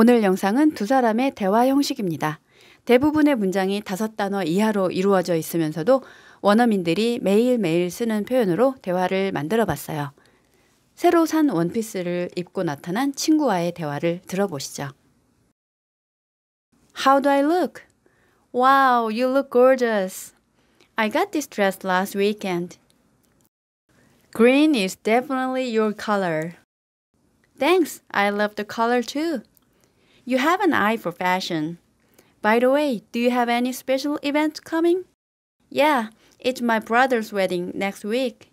오늘 영상은 두 사람의 대화 형식입니다. 대부분의 문장이 다섯 단어 이하로 이루어져 있으면서도 원어민들이 매일매일 쓰는 표현으로 대화를 만들어 봤어요. 새로 산 원피스를 입고 나타난 친구와의 대화를 들어보시죠. How do I look? Wow, you look gorgeous. I got this dress last weekend. Green is definitely your color. Thanks, I love the color too. You have an eye for fashion. By the way, do you have any special event coming? Yeah, it's my brother's wedding next week.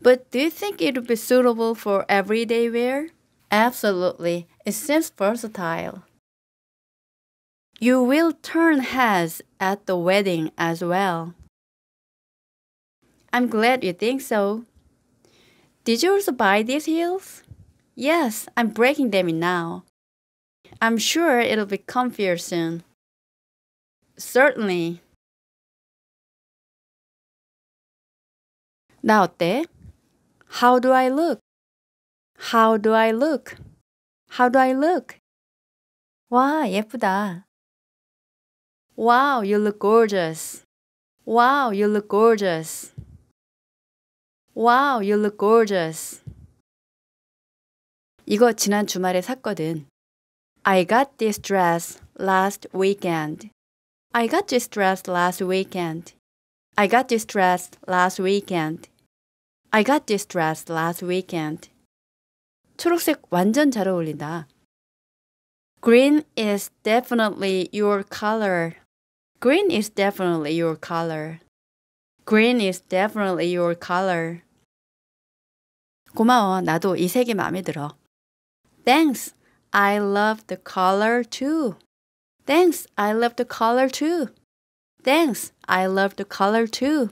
But do you think it would be suitable for everyday wear? Absolutely. It seems versatile. You will turn heads at the wedding as well. I'm glad you think so. Did you also buy these heels? Yes, I'm breaking them in now. I'm sure it'll be comfier soon. Certainly. 나 어때? How do I look? How do I look? How do I look? 와, 예쁘다. Wow, you look gorgeous. Wow, you look gorgeous. Wow, you look gorgeous. 이거 지난 주말에 샀거든. I got this dress last weekend. I got this dress last weekend. I got this dress last weekend. I got this dress last weekend. 초록색 완전 잘 어울린다. Green is definitely your color. Green is definitely your color. Green is definitely your color. 고마워. 나도 이 색이 마음에 들어. Thanks. I love the color too. Thanks, I love the color too. Thanks, I love the color too.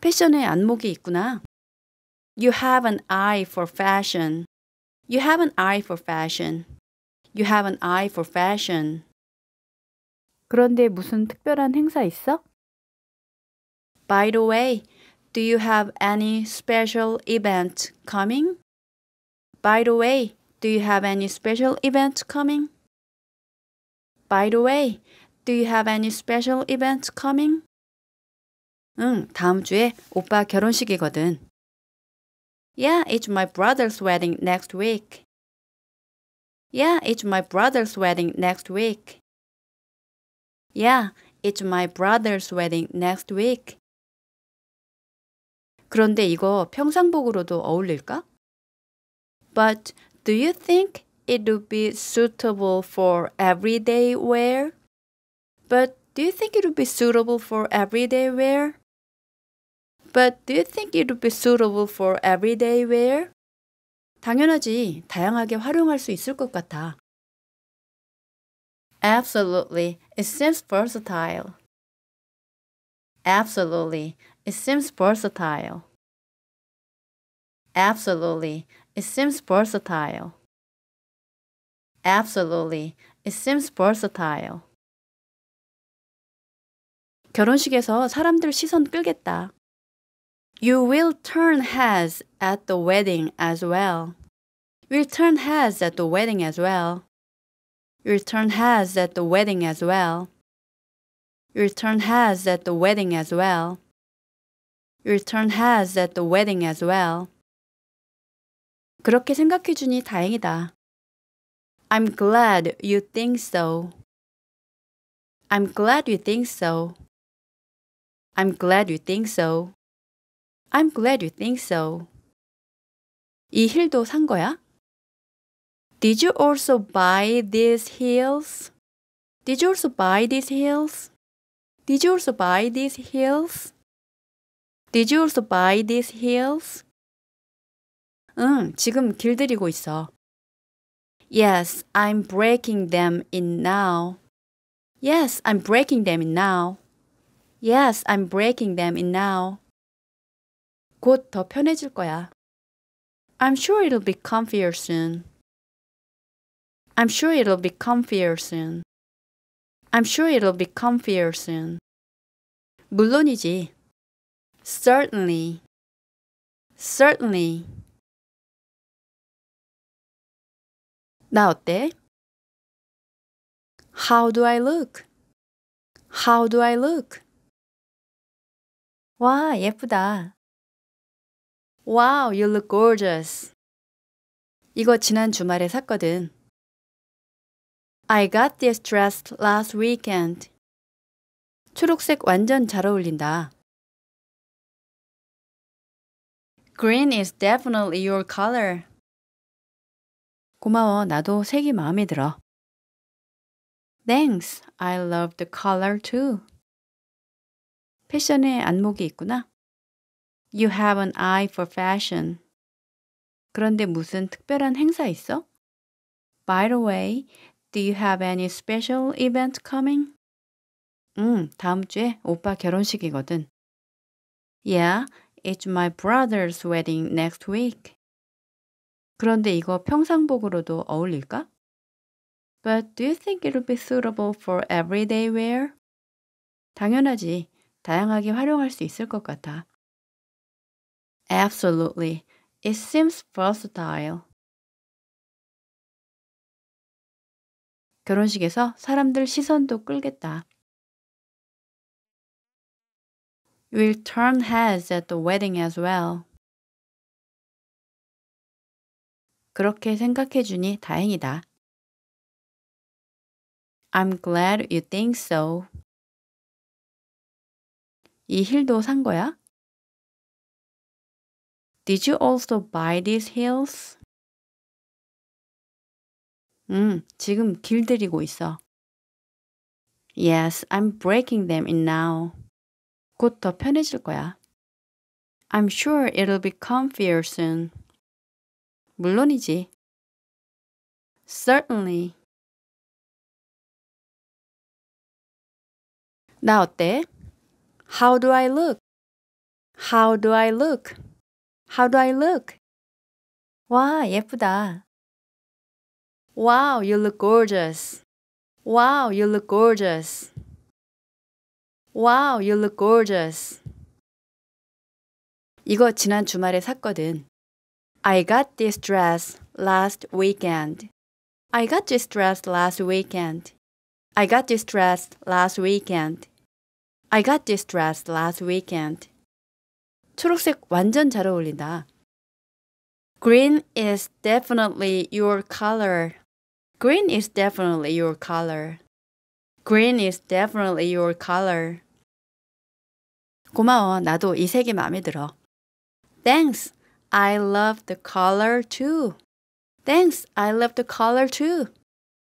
패션에 안목이 있구나. You have an eye for fashion. You have an eye for fashion. You have an eye for fashion. 그런데 무슨 특별한 행사 있어? By the way, do you have any special event coming? By the way, do you have any special event coming? By the way, do you have any special event coming? 응, 다음 주에 오빠 결혼식이거든. Yeah, it's my brother's wedding next week. Yeah, it's my brother's wedding next week. Yeah, it's my brother's wedding next week. 그런데 이거 평상복으로도 어울릴까? But do you think it would be suitable for everyday wear? But do you think it would be suitable for everyday wear? But do you think it would be suitable for everyday wear? 당연하지. 다양하게 활용할 수 있을 것 같아. Absolutely. It seems versatile. Absolutely. It seems versatile. Absolutely. It seems versatile. Absolutely. It seems versatile. 결혼식에서 사람들 시선 끌겠다. You will turn heads at the wedding as well. We'll turn heads at the wedding as well. You'll turn heads at the wedding as well. You'll turn heads at the wedding as well. You'll turn heads at the wedding as well. 그렇게 생각해 주니 다행이다. I'm glad you think so. I'm glad you think so. I'm glad you think so. I'm glad you think so. 이 힐도 산 거야? Did you also buy these heels? Did you also buy these heels? Did you also buy these heels? Did you also buy these heels? 응, 지금 길들이고 있어. Yes, I'm breaking them in now. Yes, I'm breaking them in now. Yes, I'm breaking them in now. 곧 더 편해질 거야. I'm sure it'll be comfier soon. I'm sure it'll be comfier soon. I'm sure it'll be comfier soon. 물론이지. Certainly. Certainly. 나 어때? How do I look? How do I look? 와, 예쁘다. Wow, you look gorgeous. 이거 지난 주말에 샀거든. I got this dress last weekend. 초록색 완전 잘 어울린다. Green is definitely your color. 고마워. 나도 색이 마음에 들어. Thanks. I love the color too. 패션에 안목이 있구나. You have an eye for fashion. 그런데 무슨 특별한 행사 있어? By the way, do you have any special event coming? 응, 다음 주에 오빠 결혼식이거든. Yeah, it's my brother's wedding next week. 그런데 이거 평상복으로도 어울릴까? But do you think it would be suitable for everyday wear? 당연하지. 다양하게 활용할 수 있을 것 같아. Absolutely. It seems versatile. 결혼식에서 사람들 시선도 끌겠다. We'll turn heads at the wedding as well. 그렇게 생각해 주니 다행이다. I'm glad you think so. 이 힐도 산 거야? Did you also buy these heels? 음, 지금 길들이고 있어. Yes, I'm breaking them in now. 곧 더 편해질 거야. I'm sure it'll be comfier soon. 물론이지. Certainly. 나 어때? How do I look? How do I look? How do I look? 와, 예쁘다. Wow, you look gorgeous. Wow, you look gorgeous. Wow, you look gorgeous. 이거 지난 주말에 샀거든. I got this dress last weekend. I got this dress last weekend. I got this dress last weekend. I got this dress last weekend. 초록색 완전 잘 어울린다. Green is definitely your color. Green is definitely your color. Green is definitely your color. 고마워. 나도 이 색이 마음에 들어. Thanks. I love the color too. Thanks, I love the color too.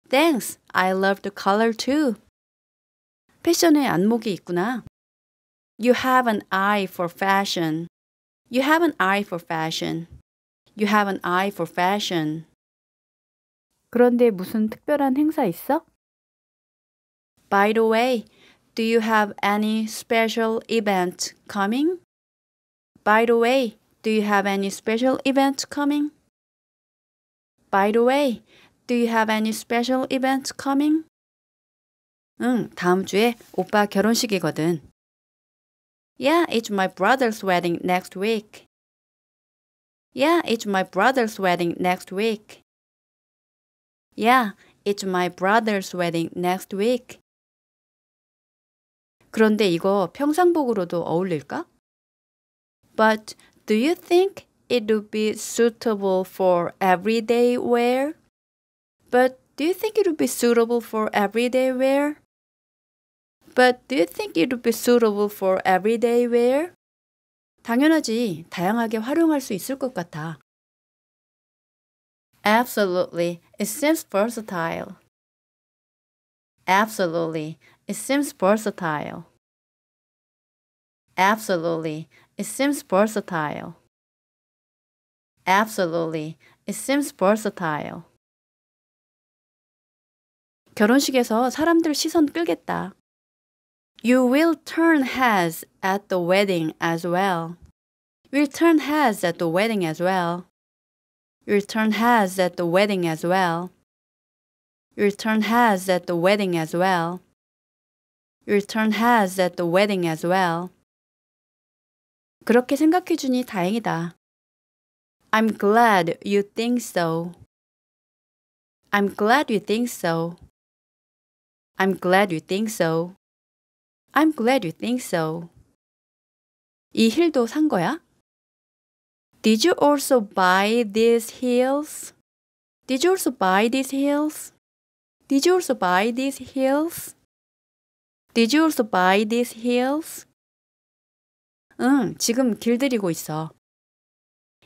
Thanks, I love the color too. 패션에 안목이 있구나. You have an eye for fashion. You have an eye for fashion. You have an eye for fashion. 그런데 무슨 특별한 행사 있어? By the way, do you have any special event coming? By the way, do you have any special event coming? By the way, do you have any special event coming? 응, 다음 주에 오빠 결혼식이거든. Yeah, it's my brother's wedding next week. Yeah, it's my brother's wedding next week. Yeah, it's my brother's wedding next week. 그런데 이거 평상복으로도 어울릴까? But do you think it would be suitable for everyday wear? But do you think it would be suitable for everyday wear? But do you think it would be suitable for everyday wear? 당연하지. 다양하게 활용할 수 있을 것 같아. Absolutely. It seems versatile. Absolutely. It seems versatile. Absolutely. It seems versatile. Absolutely. It seems versatile. 결혼식에서 사람들 시선 끌겠다. You will turn heads at the wedding as well. We'll turn heads at the wedding as well. We'll turn heads at the wedding as well. We'll turn heads at the wedding as well. We'll turn heads at the wedding as well. 그렇게 생각해 주니 다행이다. I'm glad you think so. I'm glad you think so. I'm glad you think so. I'm glad you think so. 이 힐도 산 거야? Did you also buy these heels? Did you also buy these heels? Did you also buy these heels? Did you also buy these heels? 응, 지금 길들이고 있어.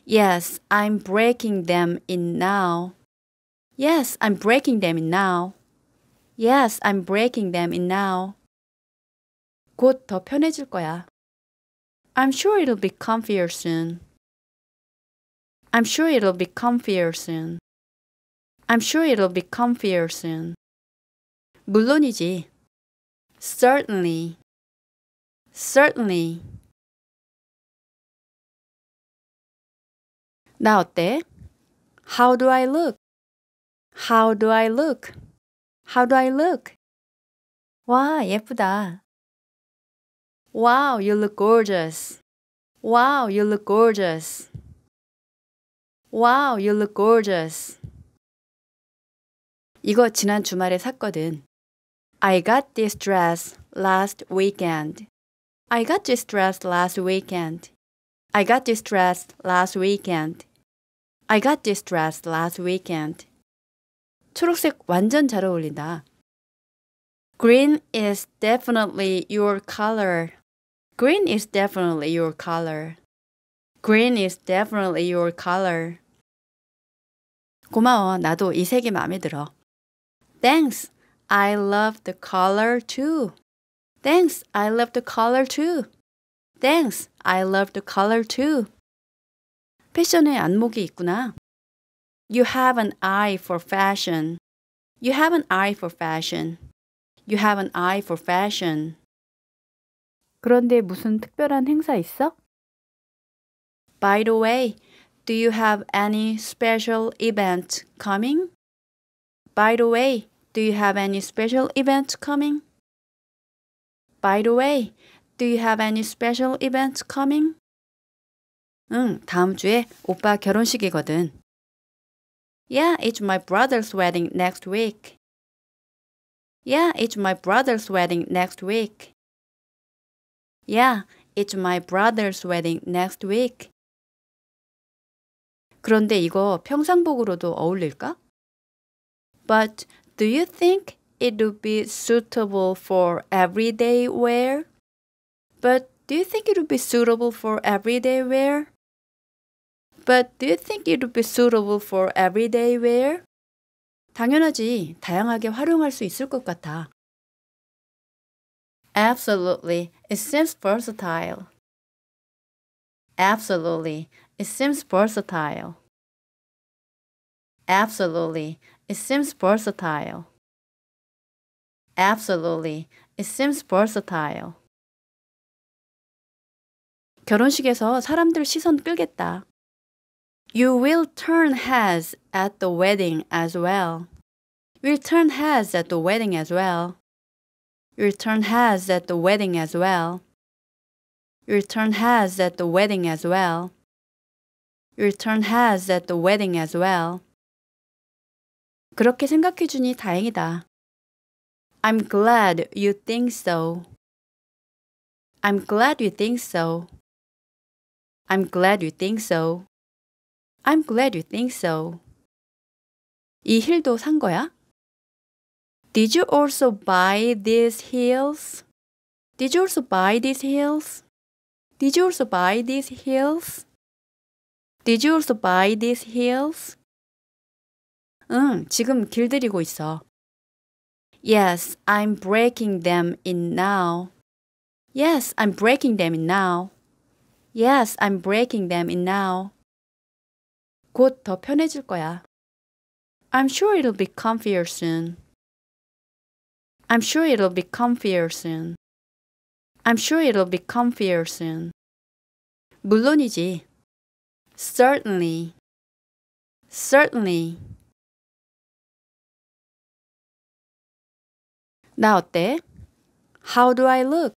Yes, I'm breaking them in now. Yes, I'm breaking them in now. Yes, I'm breaking them in now. 곧 더 편해질 거야. I'm sure it'll be comfier soon. I'm sure it'll be comfier soon. I'm sure it'll be comfier soon. 물론이지. Certainly. Certainly. 나 어때? How do I look? How do I look? How do I look? 와, 예쁘다. Wow, you look gorgeous. Wow, you look gorgeous. Wow, you look gorgeous. 이거 지난 주말에 샀거든. I got this dress last weekend. I got this dress last weekend. I got distressed last weekend. I got distressed last weekend. 초록색 완전 잘 어울린다. Green is definitely your color. Green is definitely your color. Green is definitely your color. 고마워. 나도 이 색이 마음에 들어. Thanks. I love the color too. Thanks. I love the color too. Thanks, I love the color too. 패션에 안목이 있구나. You have an eye for fashion. You have an eye for fashion. You have an eye for fashion. 그런데 무슨 특별한 행사 있어? By the way, do you have any special event coming? By the way, do you have any special event coming? By the way, do you have any special events coming? 응, 다음 주에 오빠 결혼식이거든. Yeah, it's my brother's wedding next week. Yeah, it's my brother's wedding next week. Yeah, it's my brother's wedding next week. 그런데 이거 평상복으로도 어울릴까? But do you think it would be suitable for everyday wear? But do you think it would be suitable for everyday wear? But do you think it would be suitable for everyday wear? 당연하지. 다양하게 활용할 수 있을 것 같아. Absolutely. It seems versatile. Absolutely. It seems versatile. Absolutely. It seems versatile. Absolutely. It seems versatile. 결혼식에서 사람들 시선 끌겠다. You will turn heads at the wedding as well. We'll turn heads at the wedding as well. You'll turn heads at the wedding as well. You'll turn heads at the wedding as well. You'll turn heads at the wedding as well. 그렇게 생각해 주니 다행이다. I'm glad you think so. I'm glad you think so. I'm glad you think so. I'm glad you think so. 이 힐도 산 거야? Did you also buy these heels? Did you also buy these heels? Did you also buy these heels? Did you also buy these heels? 응, 지금 길들이고 있어. Yes, I'm breaking them in now. Yes, I'm breaking them in now. Yes, I'm breaking them in now. 곧 더 편해질 거야. I'm sure it'll be comfier soon. I'm sure it'll be comfier soon. I'm sure it'll be comfier soon. 물론이지. Certainly. Certainly. 나 어때? How do I look?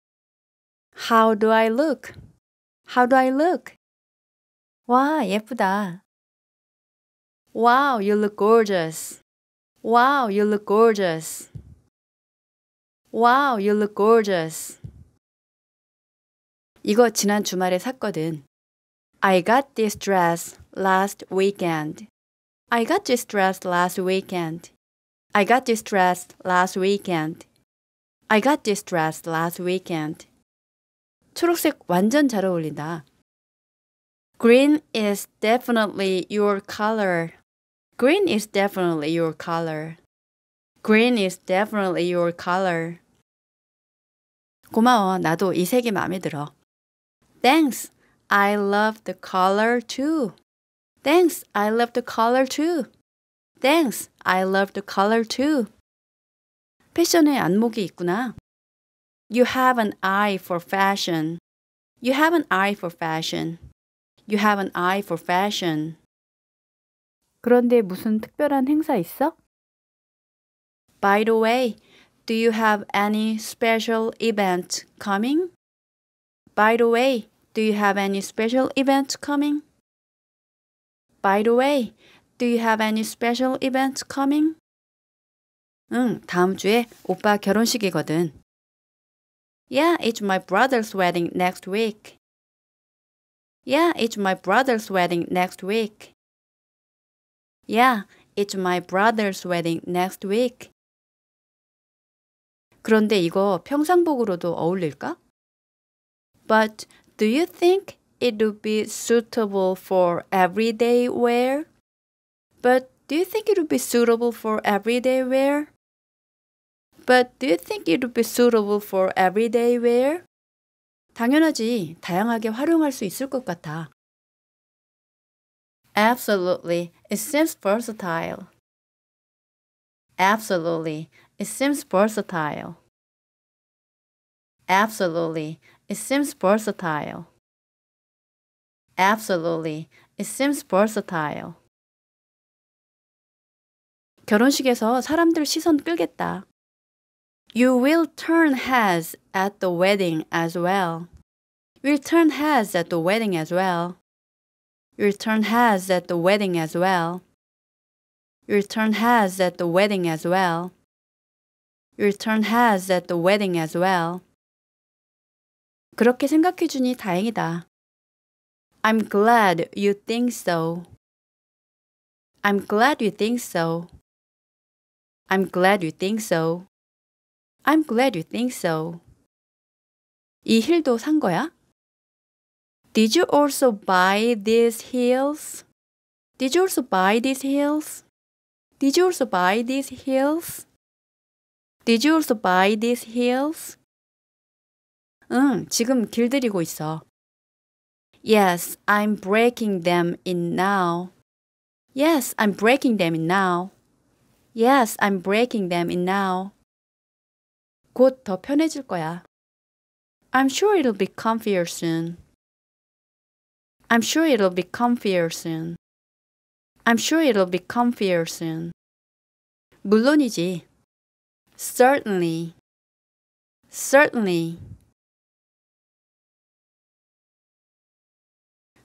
How do I look? How do I look? 와, 예쁘다. Wow, you look gorgeous. Wow, you look gorgeous. Wow, you look gorgeous. 이거 지난 주말에 샀거든. I got this dress last weekend. I got this dress last weekend. I got this dress last weekend. I got this dress last weekend. 초록색 완전 잘 어울린다. Green is definitely your color. Green is definitely your color. Green is definitely your color. 고마워. 나도 이 색이 마음에 들어. Thanks. I love the color too. Thanks. I love the color too. Thanks. I love the color too. 패션에 안목이 있구나. You have an eye for fashion. You have an eye for fashion. You have an eye for fashion. 그런데 무슨 특별한 행사 있어? By the way, do you have any special event coming? By the way, do you have any special event coming? By the way, do you have any special event coming? 응, 다음 주에 오빠 결혼식이거든. Yeah, it's my brother's wedding next week. Yeah, it's my brother's wedding next week. Yeah, it's my brother's wedding next week. 그런데 이거 평상복으로도 어울릴까? But do you think it would be suitable for everyday wear? But do you think it would be suitable for everyday wear? But do you think it would be suitable for everyday wear? 당연하지. 다양하게 활용할 수 있을 것 같아. Absolutely. It seems versatile. Absolutely. It seems versatile. Absolutely. It seems versatile. Absolutely. It seems versatile. 결혼식에서 사람들 시선 끌겠다. You will turn heads at the wedding as well. We'll turn heads at the wedding as well. You'll turn heads at the wedding as well. You'll turn heads at the wedding as well. You'll turn heads at the wedding as well. 그렇게 생각해 주니 다행이다. I'm glad you think so. I'm glad you think so. I'm glad you think so. I'm glad you think so. 이 힐도 산 거야? Did you also buy these heels? Did you also buy these heels? Did you also buy these heels? Did you also buy these heels? 응, 지금 길들이고 있어. Yes, I'm breaking them in now. Yes, I'm breaking them in now. Yes, I'm breaking them in now. 곧 더 편해질 거야. I'm sure it'll be comfier soon. I'm sure it'll be comfier soon. I'm sure it'll be comfier soon. 물론이지. Certainly. Certainly.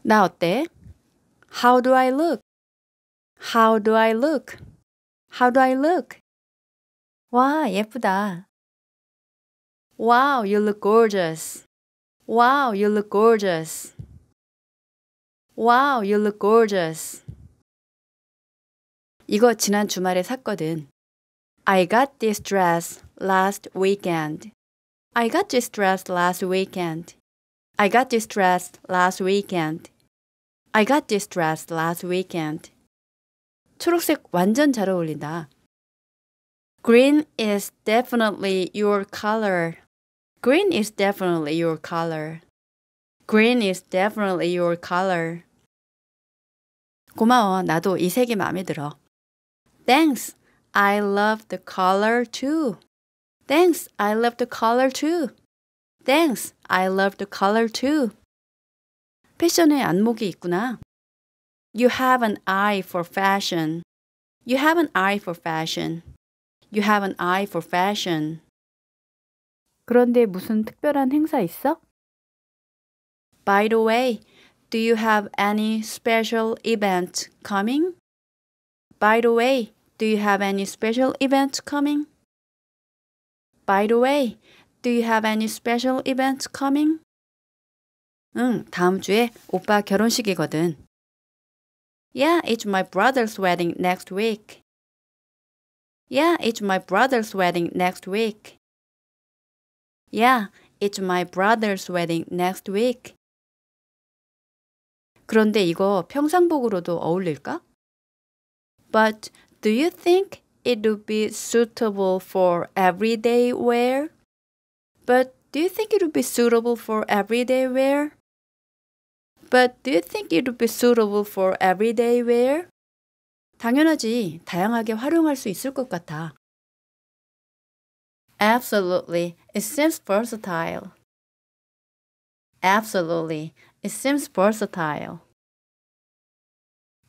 나 어때? How do I look? How do I look? How do I look? 와, 예쁘다. Wow, you look gorgeous. Wow, you look gorgeous. Wow, you look gorgeous. 이거 지난 주말에 샀거든. I got this dress last weekend. I got this dress last weekend. I got this dress last weekend. I got this dress last weekend. 초록색 완전 잘 어울린다. Green is definitely your color. Green is definitely your color. Green is definitely your color. 고마워. 나도 이 색이 마음에 들어. Thanks. I love the color too. Thanks. I love the color too. Thanks. I love the color too. 패션에 안목이 있구나. You have an eye for fashion. You have an eye for fashion. You have an eye for fashion. 그런데 무슨 특별한 행사 있어? By the way, do you have any special event coming? By the way, do you have any special event coming? By the way, do you have any special event coming? 응, 다음 주에 오빠 결혼식이거든. Yeah, it's my brother's wedding next week. Yeah, it's my brother's wedding next week. Yeah, it's my brother's wedding next week. 그런데 이거 평상복으로도 어울릴까? But do you think it would be suitable for everyday wear? But do you think it would be suitable for everyday wear? But do you think it would be suitable for everyday wear? 당연하지. 다양하게 활용할 수 있을 것 같아. Absolutely, it seems versatile. Absolutely, it seems versatile.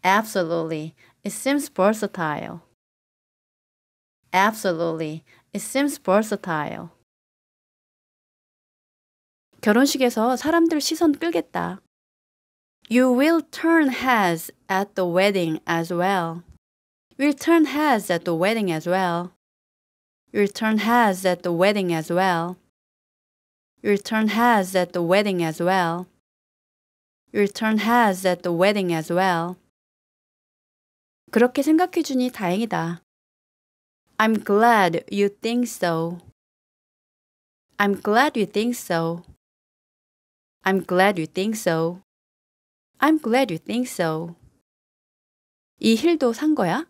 Absolutely, it seems versatile. Absolutely, it seems versatile. 결혼식에서 사람들 시선 끌겠다. You will turn heads at the wedding as well. Will turn heads at the wedding as well. Return has at the wedding as well. Return has at the wedding as well. Return has at the wedding as well. 그렇게 생각해 주니 다행이다. I'm glad you think so. I'm glad you think so. I'm glad you think so. I'm glad you think so. 이 힐도 산 거야?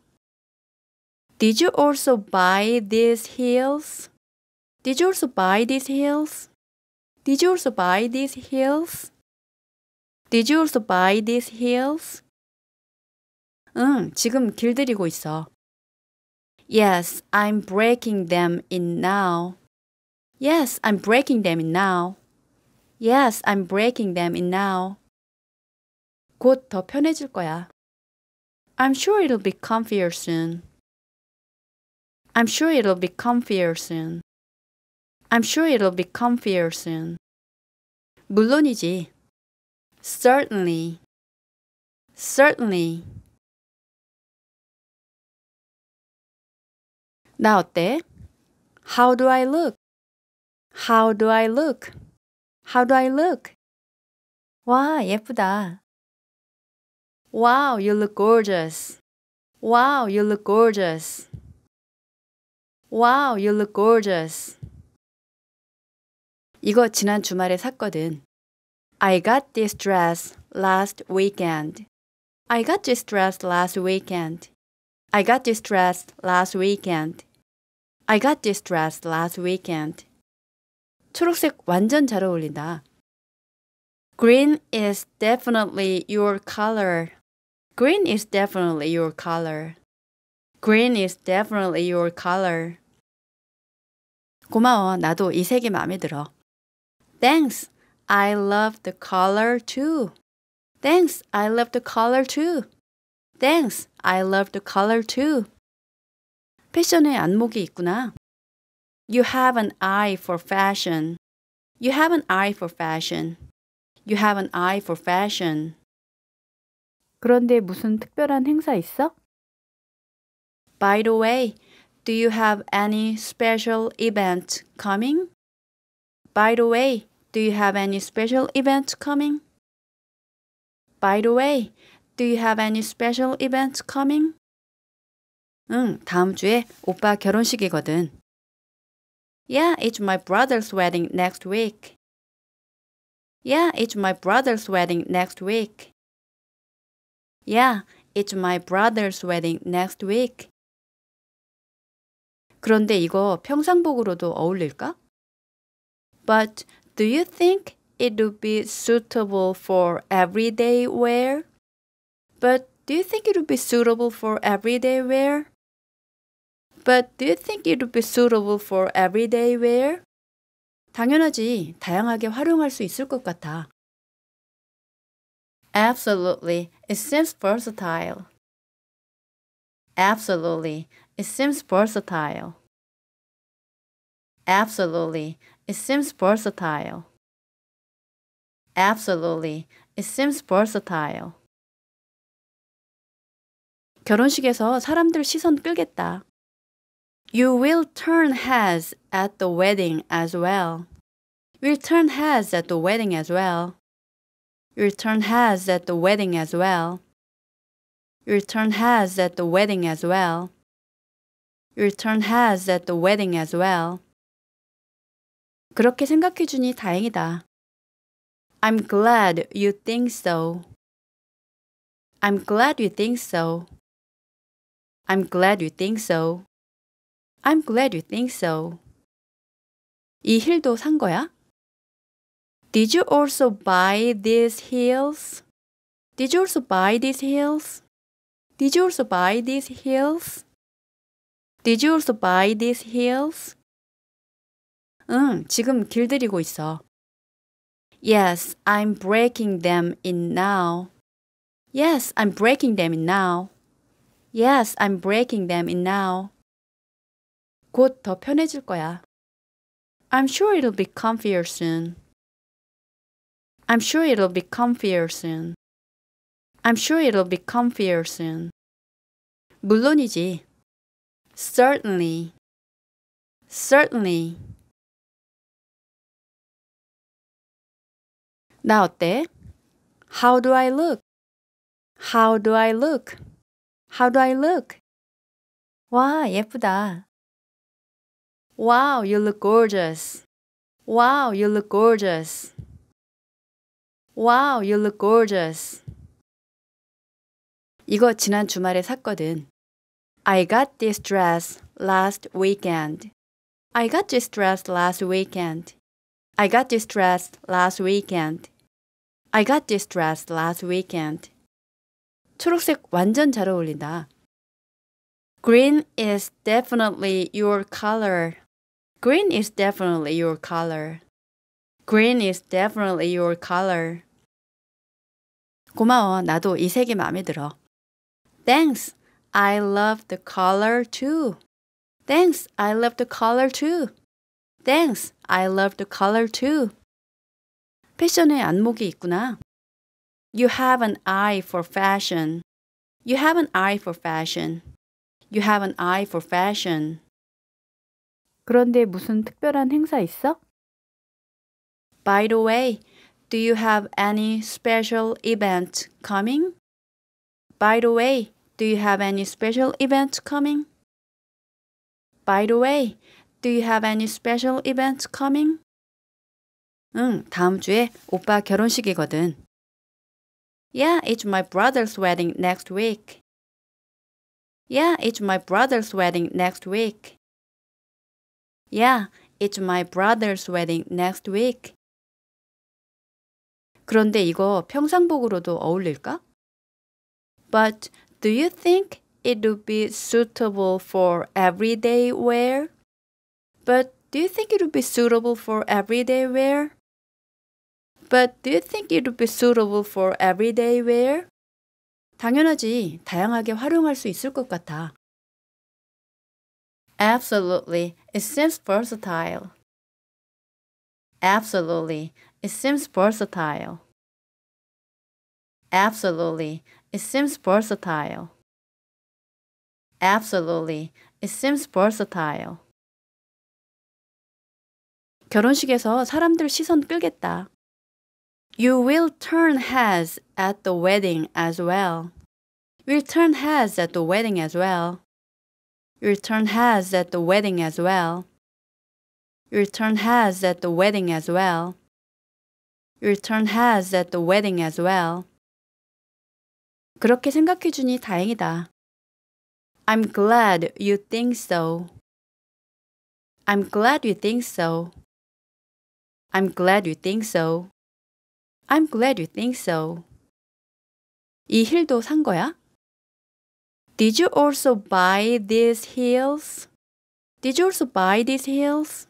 Did you also buy these heels? Did you also buy these heels? Did you also buy these heels? Did you also buy these heels? 응, 지금 길들이고 있어. Yes, I'm breaking them in now. Yes, I'm breaking them in now. Yes, I'm breaking them in now. 곧더 편해질 거야. I'm sure it'll be comfier soon. I'm sure it'll be comfier soon. I'm sure it'll be comfier soon. 물론이지. Certainly. Certainly. 나 어때? How do I look? How do I look? How do I look? 와, 예쁘다. Wow, you look gorgeous. Wow, you look gorgeous. Wow, you look gorgeous. 이거 지난 주말에 샀거든. I got this dress last weekend. I got this dress last weekend. I got this dress last weekend. I got this dress last weekend. 초록색 완전 잘 어울린다. Green is definitely your color. Green is definitely your color. Green is definitely your color. 고마워. 나도 이 색이 마음에 들어. Thanks. I love the color too. Thanks. I love the color too. Thanks. I love the color too. 패션에 안목이 있구나. You have an eye for fashion. You have an eye for fashion. You have an eye for fashion. 그런데 무슨 특별한 행사 있어? By the way, do you have any special event coming? By the way, do you have any special event coming? By the way, do you have any special event coming? 응, 다음 주에 오빠 결혼식이거든. Yeah, it's my brother's wedding next week. Yeah, it's my brother's wedding next week. Yeah, it's my brother's wedding next week. 그런데 이거 평상복으로도 어울릴까? But do you think it would be suitable for everyday wear? But do you think it would be suitable for everyday wear? But do you think it would be suitable for everyday wear? 당연하지. 다양하게 활용할 수 있을 것 같아. Absolutely. It seems versatile. Absolutely. It seems versatile. Absolutely. It seems versatile. Absolutely. It seems versatile. 결혼식에서 사람들 시선 끌겠다. You will turn heads at the wedding as well. We'll turn heads at the wedding as well. You'll turn heads at the wedding as well. You'll turn heads at the wedding as well return has at the wedding as well. 그렇게 생각해 주니 다행이다. I'm glad you think so. I'm glad you think so. I'm glad you think so. I'm glad you think so. 이 힐도 산 거야? Did you also buy these heels? Did you also buy these heels? Did you also buy these heels? Did you also buy these heels? 응, 지금 길들이고 있어. Yes, I'm breaking them in now. Yes, I'm breaking them in now. Yes, I'm breaking them in now. 곧더 편해질 거야. I'm sure it'll be comfier soon. I'm sure it'll be comfier soon. I'm sure it'll be comfier soon. 물론이지. certainly, certainly. 나 어때? How do I look? How do I look? How do I look? 와, 예쁘다. Wow, you look gorgeous. Wow, you look gorgeous. Wow, you look gorgeous. 이거 지난 주말에 샀거든. I got this dress last weekend. I got this dress last weekend. I got this dress last weekend. I got this dress last weekend. 초록색 완전 잘 어울린다. Green is definitely your color. Green is definitely your color. Green is definitely your color. 고마워. 나도 이 색이 마음에 들어. Thanks. I love the color too. Thanks, I love the color too. Thanks, I love the color too. 패션에 안목이 있구나. You have an eye for fashion. You have an eye for fashion. You have an eye for fashion. 그런데 무슨 특별한 행사 있어? By the way, do you have any special event coming? By the way, do you have any special events coming? By the way, do you have any special events coming? 응, 다음 주에 오빠 결혼식이거든. Yeah, it's my brother's wedding next week. Yeah, it's my brother's wedding next week. Yeah, it's my brother's wedding next week. 그런데 이거 평상복으로도 어울릴까? But do you think it would be suitable for everyday wear? But do you think it would be suitable for everyday wear? But do you think it would be suitable for everyday wear? 당연하지. 다양하게 활용할 수 있을 것 같아. Absolutely. It seems versatile. Absolutely. It seems versatile. Absolutely. It seems versatile. Absolutely. It seems versatile. 결혼식에서 사람들 시선 끌겠다. You will turn heads at the wedding as well. We'll turn heads at the wedding as well. You'll turn heads at the wedding as well. You'll turn heads at the wedding as well. You'll turn heads at the wedding as well. 그렇게 생각해 주니 다행이다. I'm glad you think so. I'm glad you think so. I'm glad you think so. I'm glad you think so. 이 힐도 산 거야? Did you also buy these heels? Did you also buy these heels?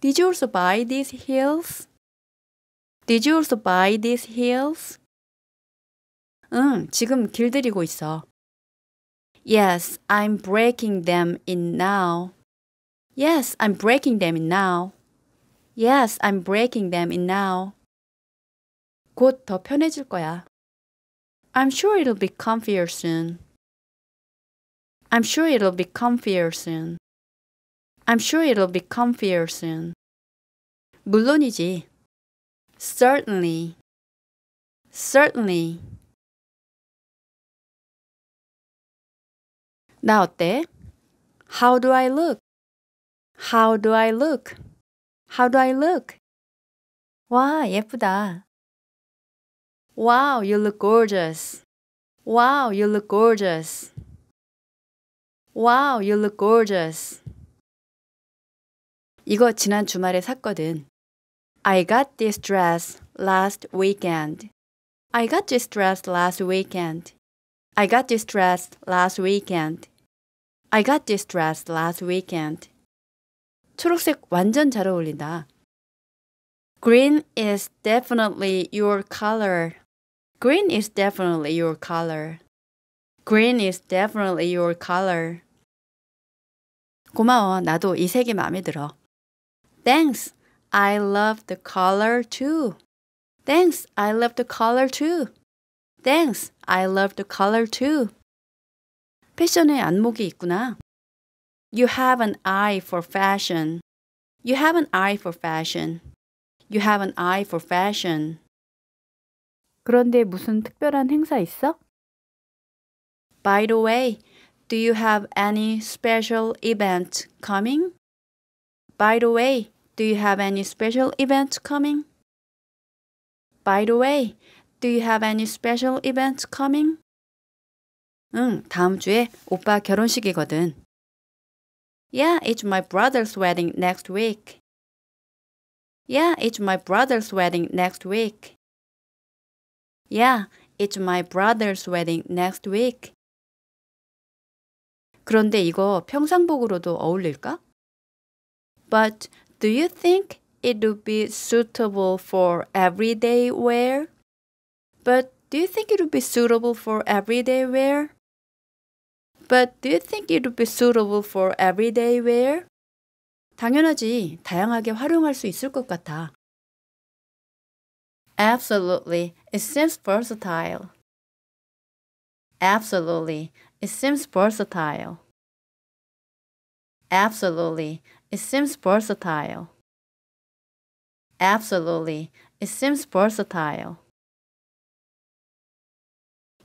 Did you also buy these heels? Did you also buy these heels? 응, 지금 길들이고 있어. Yes, I'm breaking them in now. Yes, I'm breaking them in now. Yes, I'm breaking them in now. 곧더 편해질 거야. I'm sure it'll be comfier soon. I'm sure it'll be comfier soon. I'm sure it'll be comfier soon. 물론이지. Certainly. Certainly. 나 어때? How do I look? How do I look? How do I look? 와, 예쁘다. Wow, you look gorgeous. Wow, you look gorgeous. Wow, you look gorgeous. 이거 지난 주말에 샀거든. I got this dress last weekend. I got this dress last weekend. I got this dress last weekend. I got this dress last weekend. 초록색 완전 잘 어울린다. Green is definitely your color. Green is definitely your color. Green is definitely your color. 고마워. 나도 이 색이 마음에 들어. Thanks. I love the color too. Thanks. I love the color too. Thanks. I love the color too. 패션에 안목이 있구나. You have an eye for fashion. You have an eye for fashion. You have an eye for fashion. 그런데 무슨 특별한 행사 있어? By the way, do you have any special event coming? By the way, do you have any special event coming? By the way, do you have any special event coming? 응, 다음 주에 오빠 결혼식이거든. Yeah, it's my brother's wedding next week. Yeah, it's my brother's wedding next week. Yeah, it's my brother's wedding next week. 그런데 이거 평상복으로도 어울릴까? But do you think it would be suitable for everyday wear? But do you think it would be suitable for everyday wear? But do you think it would be suitable for everyday wear? 당연하지. 다양하게 활용할 수 있을 것 같아. Absolutely. It seems versatile. Absolutely. It seems versatile. Absolutely. It seems versatile. Absolutely. It seems versatile.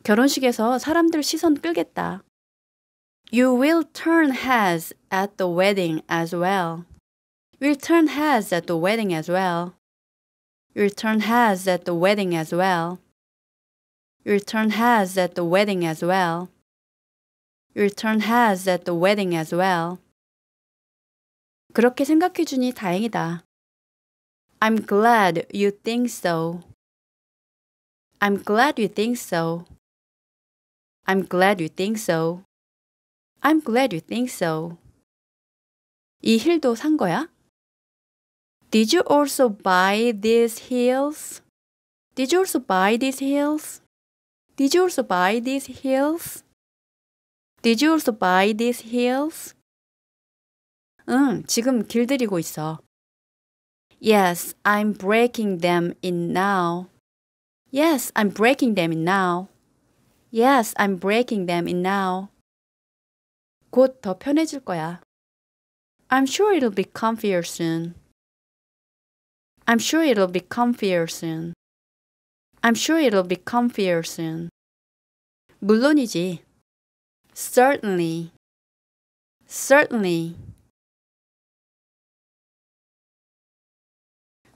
결혼식에서 사람들 시선 끌겠다. You will turn heads at the wedding as well. We'll turn heads at the wedding as well. You'll turn heads at the wedding as well. You'll turn heads at the wedding as well. You'll turn heads at the wedding as well. 그렇게 생각해 주니 다행이다. I'm glad you think so. I'm glad you think so. I'm glad you think so. I'm glad you think so. 이 힐도 산 거야? Did you also buy these heels? Did you also buy these heels? Did you also buy these heels? Did you also buy these heels? 응, 지금 길들이고 있어. Yes, I'm breaking them in now. Yes, I'm breaking them in now. Yes, I'm breaking them in now. 곧 더 편해질 거야. I'm sure it'll be comfier soon. I'm sure it'll be comfier soon. I'm sure it'll be comfier soon. 물론이지. Certainly. Certainly.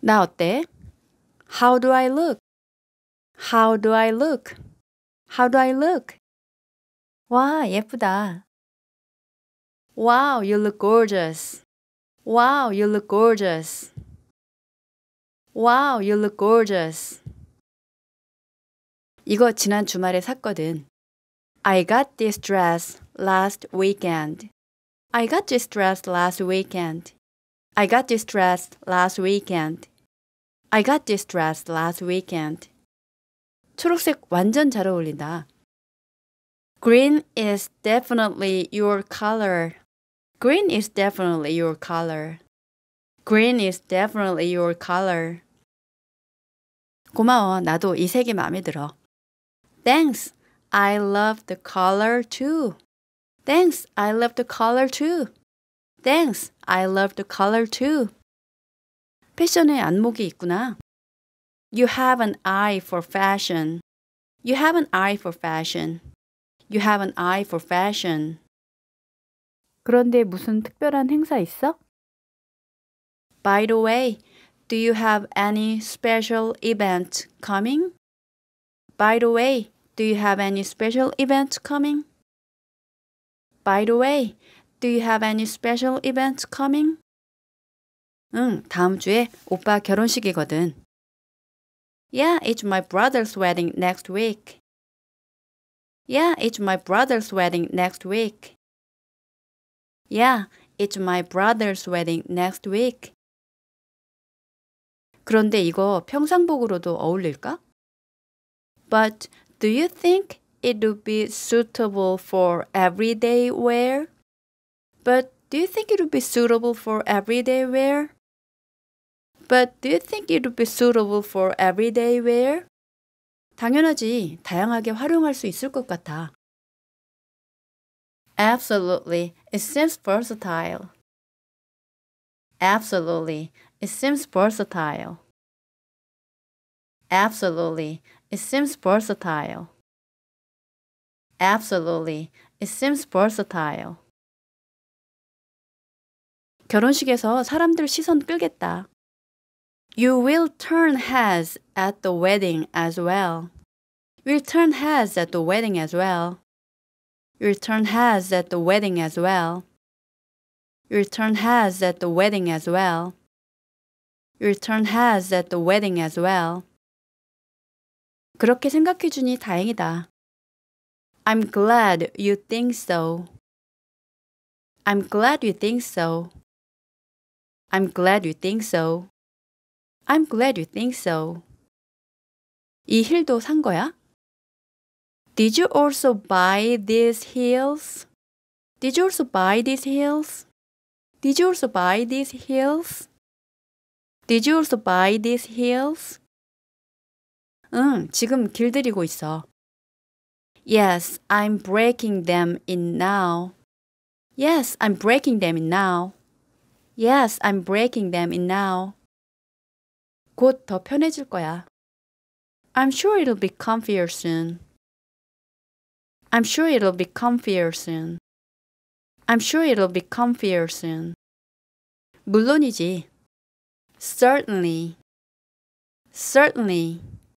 나 어때? How do I look? How do I look? How do I look? 와, 예쁘다. Wow, you look gorgeous. Wow, you look gorgeous. Wow, you look gorgeous. 이거 지난 주말에 샀거든. I got this dress last weekend. I got this dress last weekend. I got this dress last weekend. I got this dress last weekend. 초록색 완전 잘 어울린다. Green is definitely your color. Green is definitely your color. Green is definitely your color. 고마워. 나도 이 색이 마음에 들어. Thanks. I love the color too. Thanks. I love the color too. Thanks. I love the color too. 패션에 안목이 있구나. You have an eye for fashion. You have an eye for fashion. You have an eye for fashion. 그런데 무슨 특별한 행사 있어? By the way, do you have any special event coming? By the way, do you have any special event coming? By the way, do you have any special event coming? 응, 다음 주에 오빠 결혼식이거든. Yeah, it's my brother's wedding next week. Yeah, it's my brother's wedding next week. Yeah, it's my brother's wedding next week. 그런데 이거 평상복으로도 어울릴까? But do you think it would be suitable for everyday wear? But do you think it would be suitable for everyday wear? But do you think it would be suitable for everyday wear? 당연하지. 다양하게 활용할 수 있을 것 같아. Absolutely, it seems versatile. Absolutely, it seems versatile. Absolutely, it seems versatile. Absolutely, it seems versatile. 결혼식에서 사람들 시선 끌겠다. You will turn heads at the wedding as well. Will turn heads at the wedding as well return has at the wedding as well. Return has at the wedding as well. Return has at the wedding as well. 그렇게 생각해 주니 다행이다. I'm glad you think so. I'm glad you think so. I'm glad you think so. I'm glad you think so. 이 힐도 산 거야? Did you also buy these heels? Did you also buy these heels? Did you also buy these heels? Did you also buy these heels? 응, 지금 길들이고 있어. Yes, I'm breaking them in now. Yes, I'm breaking them in now. Yes, I'm breaking them in now. 곧더 편해질 거야. I'm sure it'll be comfier soon. I'm sure it'll be comfier soon. I'm sure it'll be comfier soon. 물론이지. Certainly. Certainly.